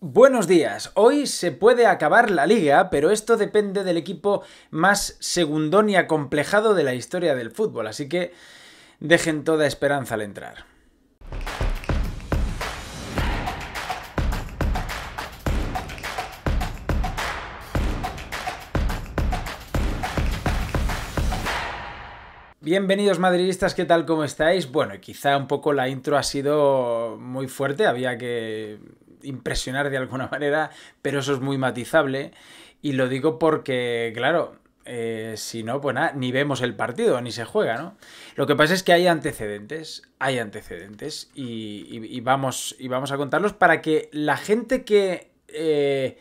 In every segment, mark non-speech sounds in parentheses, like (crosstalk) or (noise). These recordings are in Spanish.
Buenos días. Hoy se puede acabar la liga, pero esto depende del equipo más segundón y acomplejado de la historia del fútbol, así que dejen toda esperanza al entrar. Bienvenidos madridistas, ¿qué tal? ¿Cómo estáis? Bueno, quizá un poco la intro ha sido muy fuerte, había que impresionar de alguna (laughs) manera, pero eso es muy matizable. Y lo digo porque, claro, eh, si no, pues nada, ni vemos el partido, ni se juega, ¿no? Lo que pasa es que hay antecedentes, hay antecedentes, y, vamos, y vamos a contarlos para que la gente que eh,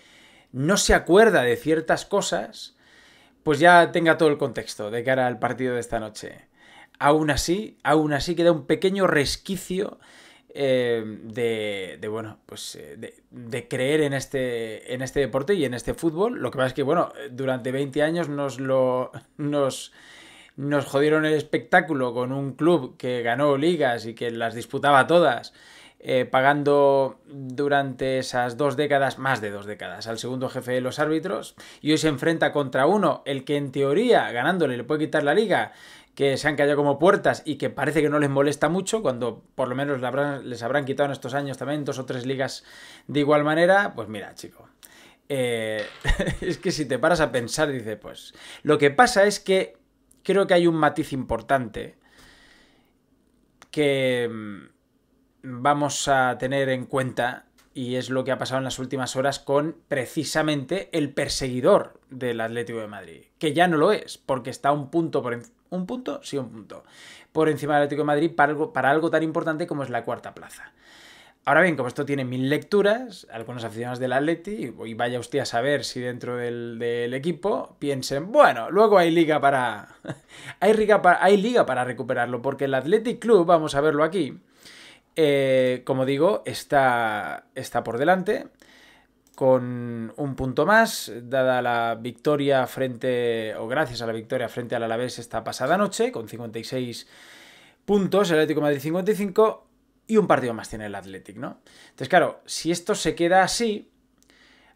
no se acuerda de ciertas cosas, pues ya tenga todo el contexto de cara al partido de esta noche. Aún así, aún así queda un pequeño resquicio eh, de, de, bueno, pues eh, de, creer en este, en este deporte y en este fútbol. Lo que pasa es que, bueno, eh, durante 20 años nos lo... (laughs) Nos, nos jodieron el espectáculo con un club que ganó ligas y que las disputaba todas, pagando durante esas dos décadas, más de dos décadas, al segundo jefe de los árbitros, y hoy se enfrenta contra uno, el que en teoría ganándole le puede quitar la liga que se han callado como puertas y que parece que no les molesta mucho, cuando por lo menos les habrán, quitado en estos años también dos o tres ligas de igual manera, pues mira, chico. Eh, (laughs) es que si te paras a pensar, dice, pues lo que pasa es que creo que hay un matiz importante que mm, vamos a tener en cuenta y es lo que ha pasado en las últimas horas con precisamente el perseguidor del Atlético de Madrid, que ya no lo es, porque está a un punto por encima un punto, sí, un punto. Por encima del Atlético de Madrid para algo, para algo tan importante como es la cuarta plaza. Ahora bien, como esto tiene mil lecturas, algunos aficionados del Atleti, y vaya usted a saber si dentro del, equipo piensen, bueno, luego hay liga para. (laughs) hay, liga para hay liga para recuperarlo, porque el Athletic Club, vamos a verlo aquí, eh, como digo, está, está por delante con un punto más, dada la victoria frente, o gracias a la victoria frente al Alavés esta pasada noche, con 56 puntos, el Atlético de Madrid 55, y un partido más tiene el Atlético, ¿no? Entonces, claro, si esto se queda así,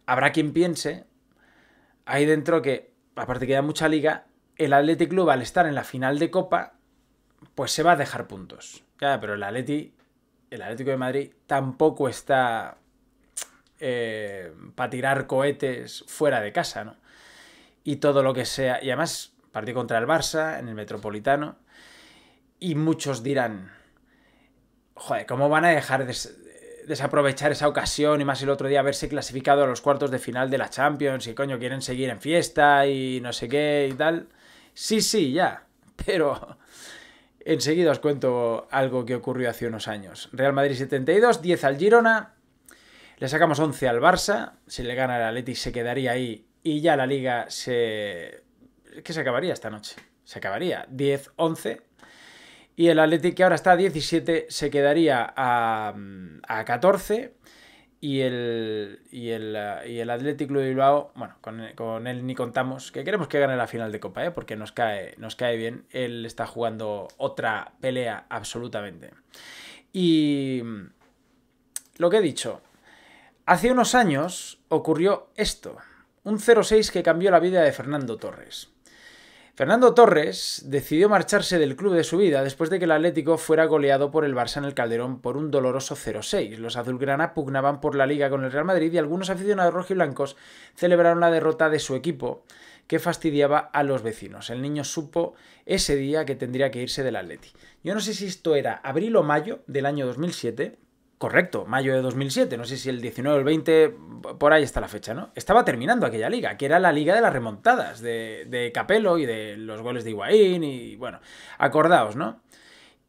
habrá quien piense ahí dentro que, aparte que da mucha liga, el Athletic Club al estar en la final de Copa, pues se va a dejar puntos. pero el Atleti, el Atlético de Madrid, tampoco está eh, para tirar cohetes fuera de casa, ¿no? Y todo lo que sea. Y además, partido contra el Barça, en el Metropolitano. Y muchos dirán, joder, ¿cómo van a dejar de desaprovechar esa ocasión y más el otro día haberse clasificado a los cuartos de final de la Champions y coño, quieren seguir en fiesta y no sé qué y tal. Sí, sí, ya. (laughs) Pero enseguida os cuento algo que ocurrió hace unos años. Real Madrid 72, 10 al Girona. Le sacamos 11 al Barça. Si le gana el Atleti se quedaría ahí. Y ya la liga se... que se acabaría esta noche. Se acabaría. 10-11. Y el Atleti que ahora está a 17 se quedaría a, 14. Y el, y el, y el de Bilbao, bueno, con, él ni contamos, que queremos que gane la final de Copa, ¿eh? porque nos cae, nos cae bien. Él está jugando otra pelea absolutamente. Y lo que he dicho, Hace unos años ocurrió esto, un 0-6 que cambió la vida de Fernando Torres. Fernando Torres decidió marcharse del club de su vida después de que el Atlético fuera goleado por el Barça en el Calderón por un doloroso 0-6. Los azulgrana pugnaban por la liga con el Real Madrid y algunos aficionados rojiblancos celebraron la derrota de su equipo, que fastidiaba a los vecinos. El niño supo ese día que tendría que irse del Atleti. Yo no sé si esto era abril o mayo del año 2007, Correcto, mayo de 2007, no sé si el 19 o el 20, por ahí está la fecha, ¿no? Estaba terminando aquella liga, que era la liga de las remontadas, de, Capelo Capello y de los goles de Higuaín, y bueno, acordaos, ¿no?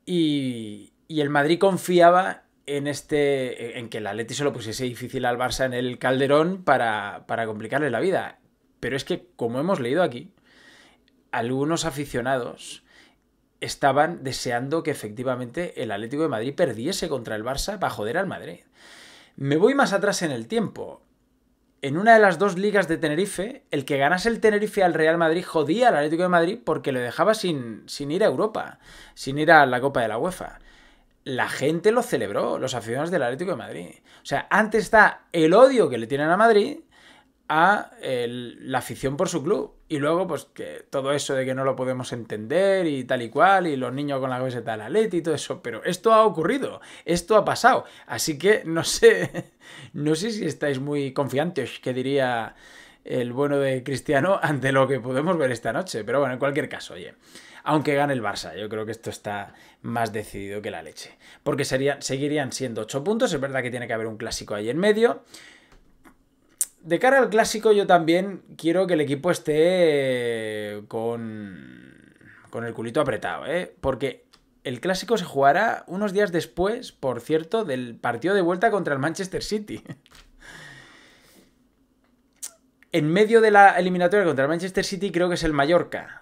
Y, el Madrid confiaba en este en que el Atleti se lo pusiese difícil al Barça en el Calderón para, para complicarle la vida. Pero es que, como hemos leído aquí, algunos aficionados estaban deseando que efectivamente el Atlético de Madrid perdiese contra el Barça para joder al Madrid. Me voy más atrás en el tiempo. En una de las dos ligas de Tenerife, el que ganase el Tenerife al Real Madrid jodía al Atlético de Madrid porque lo dejaba sin, sin ir a Europa, sin ir a la Copa de la UEFA la gente lo celebró, los aficionados del Atlético de Madrid. O sea, antes está el odio que le tienen a Madrid a la afición por su club. Y luego, pues, que todo eso de que no lo podemos entender y tal y cual, y los niños con la camiseta de la Leti y todo eso. Pero esto ha ocurrido, esto ha pasado. Así que no sé, (laughs) no sé si estáis muy confiantes, que diría el bueno de Cristiano, (laughs) ante lo que podemos ver esta noche. Pero bueno, en cualquier caso, oye aunque gane el Barça. Yo creo que esto está más decidido que la leche. Porque sería, seguirían siendo 8 puntos. Es verdad que tiene que haber un clásico ahí en medio de cara al clásico, yo también quiero que el equipo esté eh, con, el culito apretado, ¿eh? Porque el clásico se jugará unos días después, por cierto, del partido de vuelta contra el Manchester City. (laughs) en medio de la eliminatoria contra el Manchester City creo que es el Mallorca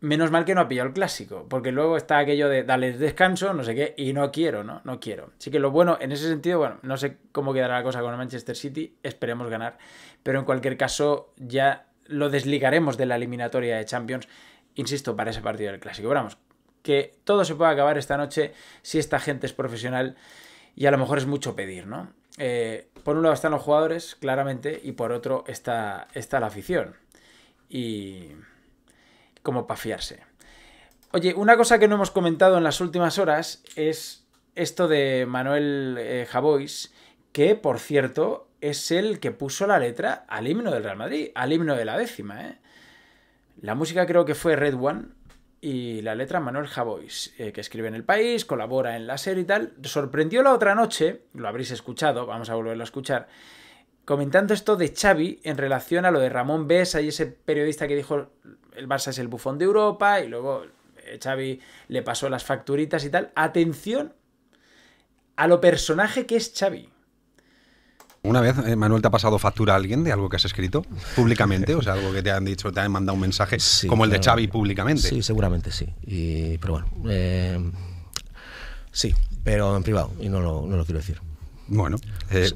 menos mal que no ha pillado el clásico, porque luego está aquello de dale descanso, no sé qué, y no quiero, ¿no? No quiero. Así que lo bueno, en ese sentido, bueno, no sé cómo quedará la cosa con Manchester City, esperemos ganar, pero en cualquier caso ya lo desligaremos de la eliminatoria de Champions, insisto, para ese partido del clásico. vamos, que todo se puede acabar esta noche si esta gente es profesional y a lo mejor es mucho pedir, ¿no? Eh, por un lado están los jugadores, claramente, y por otro está, está la afición. Y como para Oye, una cosa que no hemos comentado en las últimas horas es esto de Manuel eh, Javois, que por cierto es el que puso la letra al himno del Real Madrid, al himno de la décima. ¿eh? La música creo que fue Red One y la letra Manuel Javois, eh, que escribe en El País, colabora en la serie y tal. Sorprendió la otra noche, lo habréis escuchado, vamos a volverlo a escuchar, comentando esto de Xavi en relación a lo de Ramón Besa y ese periodista que dijo el Barça es el bufón de Europa y luego eh, Xavi le pasó las facturitas y tal. Atención a lo personaje que es Xavi. ¿Una vez, eh, Manuel, te ha pasado factura a alguien de algo que has escrito públicamente? o sea, algo que te han dicho, te han mandado un mensaje como el de Xavi públicamente. Sí, seguramente sí. Y, pero bueno, eh, sí, pero en privado y no lo quiero decir. Bueno, eh,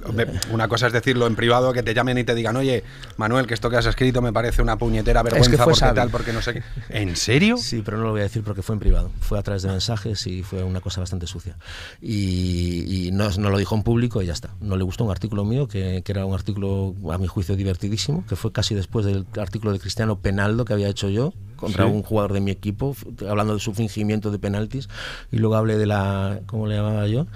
una cosa es decirlo en privado, que te llamen y te digan, oye, Manuel, que esto que has escrito me parece una puñetera vergüenza que porque tal, porque no sé qué. ¿En serio? Sí, pero no lo voy a decir porque fue en privado. Fue a través de mensajes y fue una cosa bastante sucia. Y, no, lo dijo en público y ya está. No le gustó un artículo mío, que, era un artículo, a mi juicio, divertidísimo, que fue casi después del artículo de Cristiano Penaldo que había hecho yo contra un jugador de mi equipo, hablando de su fingimiento de penaltis. Y luego hablé de la, ¿cómo le llamaba yo?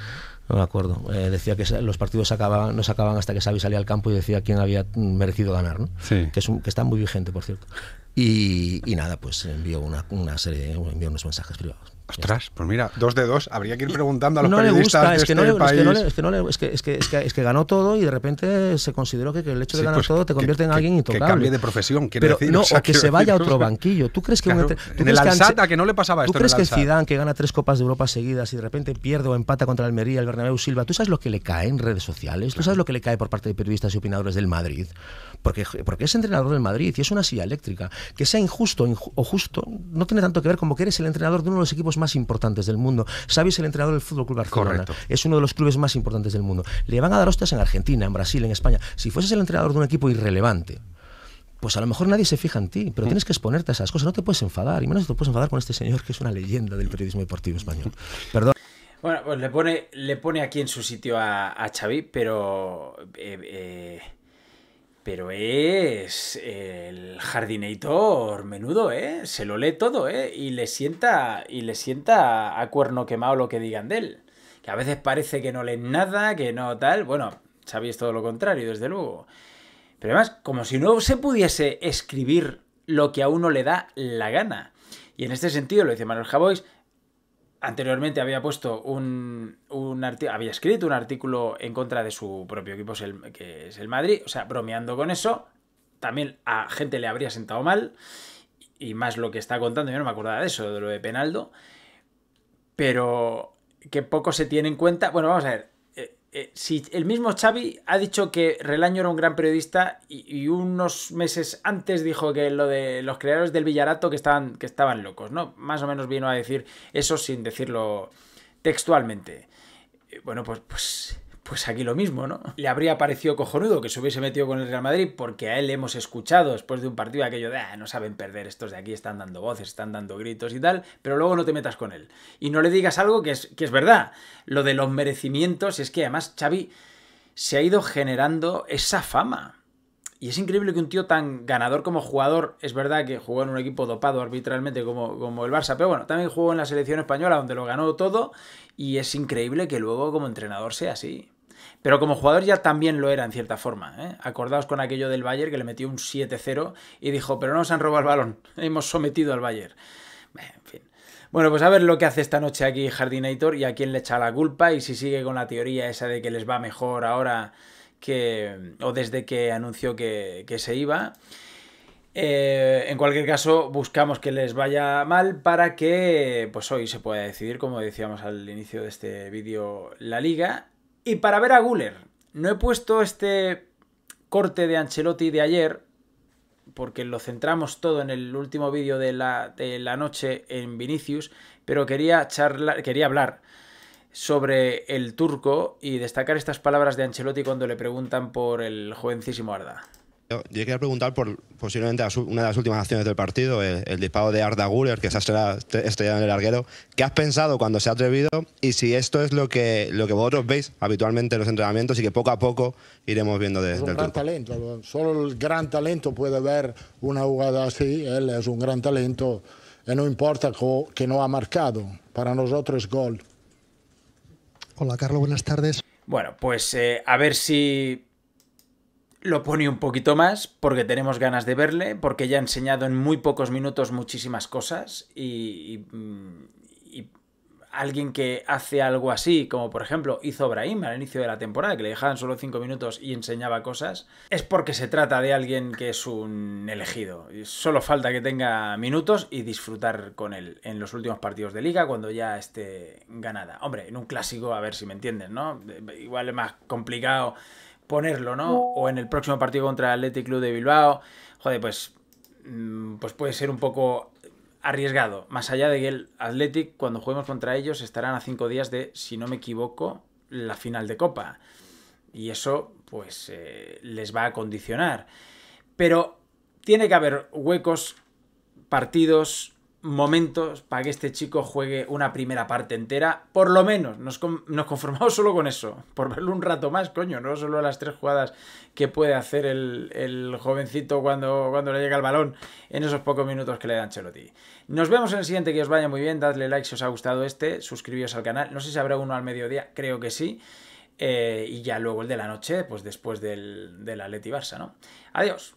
no me acuerdo, eh, decía que los partidos no se acababan hasta que Xavi salía al campo y decía quién había merecido ganar, que, es que está muy vigente, por cierto. Y, nada, pues envió, una, una serie, envió unos mensajes privados. Ostras, pues mira, dos de dos, habría que ir preguntando a los periodistas le gusta, es que no Es que, ganó todo y de repente se consideró que, el hecho de ganar pues todo te convierte en alguien intocable. Que cambie de profesión, o, que se vaya a otro banquillo. ¿Tú crees que... que no le pasaba esto ¿Tú crees que Zidane, que gana tres Copas de Europa seguidas y de repente pierde o empata contra el Almería, el Bernabéu Silva, ¿tú sabes lo que le cae en redes sociales? ¿Tú sabes lo que le cae por parte de periodistas y opinadores del Madrid? Porque, porque es entrenador del Madrid y es una silla eléctrica. Que sea injusto o justo no tiene tanto que ver como que eres el entrenador de uno de los equipos más importantes del mundo. Xavi es el entrenador del Fútbol Club Barcelona. Es uno de los clubes más importantes del mundo. Le van a dar hostias en Argentina, en Brasil, en España. Si fueses el entrenador de un equipo irrelevante, pues a lo mejor nadie se fija en ti, pero mm. tienes que exponerte a esas cosas. No te puedes enfadar, y menos te puedes enfadar con este señor que es una leyenda del periodismo deportivo español. Perdón. Bueno, pues le pone, le pone aquí en su sitio a, Xavi, pero eh, eh, pero es el jardinator menudo, ¿eh? Se lo lee todo, ¿eh? Y le sienta, y le sienta a cuerno quemado lo que digan de él. Que a veces parece que no lee nada, que no tal. Bueno, sabéis todo lo contrario, desde luego. Pero además, como si no se pudiese escribir lo que a uno le da la gana. Y en este sentido, lo dice Manuel Javois, anteriormente había puesto un, había escrito un artículo en contra de su propio equipo, que es el Madrid, o sea, bromeando con eso, también a gente le habría sentado mal, y más lo que está contando, yo no me acordaba de eso, de lo de Penaldo, pero que poco se tiene en cuenta, bueno, vamos a ver, eh, si el mismo Xavi ha dicho que Relaño era un gran periodista y, unos meses antes dijo que lo de los creadores del Villarato que estaban, que estaban locos, ¿no? Más o menos vino a decir eso sin decirlo textualmente. Eh, bueno, pues, pues pues aquí lo mismo, ¿no? Le habría parecido cojonudo que se hubiese metido con el Real Madrid porque a él le hemos escuchado después de un partido aquello de, ah, no saben perder, estos de aquí están dando voces, están dando gritos y tal, pero luego no te metas con él. Y no le digas algo que es, que es verdad. Lo de los merecimientos es que además Xavi se ha ido generando esa fama. Y es increíble que un tío tan ganador como jugador, es verdad que jugó en un equipo dopado arbitralmente como, como el Barça, pero bueno, también jugó en la selección española donde lo ganó todo y es increíble que luego como entrenador sea así. Pero como jugador ya también lo era en cierta forma. ¿eh? Acordaos con aquello del Bayern que le metió un 7-0 y dijo, pero no nos han robado el balón, (laughs) hemos sometido al Bayern. En fin. Bueno, pues a ver lo que hace esta noche aquí Jardinator y a quién le echa la culpa y si sigue con la teoría esa de que les va mejor ahora que o desde que anunció que, se iba. Eh, en cualquier caso, buscamos que les vaya mal para que pues hoy se pueda decidir, como decíamos al inicio de este vídeo, la liga y para ver a Guller, no he puesto este corte de Ancelotti de ayer, porque lo centramos todo en el último vídeo de la, de la, noche en Vinicius, pero quería, quería hablar sobre el turco y destacar estas palabras de Ancelotti cuando le preguntan por el jovencísimo Arda. Yo, quería preguntar por posiblemente una de las últimas acciones del partido, el, disparo de Arda Guller, que se ha estrellado en el arguero, ¿Qué has pensado cuando se ha atrevido? Y si esto es lo que, lo que vosotros veis habitualmente en los entrenamientos y que poco a poco iremos viendo desde es un gran talento. Solo el gran talento puede ver una jugada así. Él es un gran talento y no importa que no ha marcado. Para nosotros es gol. Hola, Carlos, buenas tardes. Bueno, pues eh, a ver si lo pone un poquito más porque tenemos ganas de verle, porque ya ha enseñado en muy pocos minutos muchísimas cosas y, mm, y, alguien que hace algo así, como por ejemplo hizo Brahim al inicio de la temporada, que le dejaban solo cinco minutos y enseñaba cosas, es porque se trata de alguien que es un elegido. Solo falta que tenga minutos y disfrutar con él en los últimos partidos de liga cuando ya esté ganada. Hombre, en un clásico, a ver si me entienden, ¿no? Igual es más complicado ponerlo, ¿no? Mm. O en el próximo partido contra el Athletic Club de Bilbao. Joder, pues, mm, pues puede ser un poco arriesgado. Más allá de que el Athletic, cuando juguemos contra ellos, estarán a cinco días de, si no me equivoco, la final de Copa. Y eso, pues, eh, les va a condicionar. Pero tiene que haber huecos, partidos, momentos para que este chico juegue una primera parte entera, por lo menos, nos, conformamos (laughs) solo con eso, por verlo un rato más, coño, no solo las tres jugadas que puede hacer el, jovencito cuando, cuando le llega el balón en esos pocos minutos que le dan Chelotti. Nos vemos en el siguiente, que os vaya muy bien, dadle like si os ha gustado este, suscribíos al canal, no sé si habrá uno al mediodía, creo que sí, eh, y ya luego el de la noche, pues después del, del Atleti Barça, ¿no? Adiós.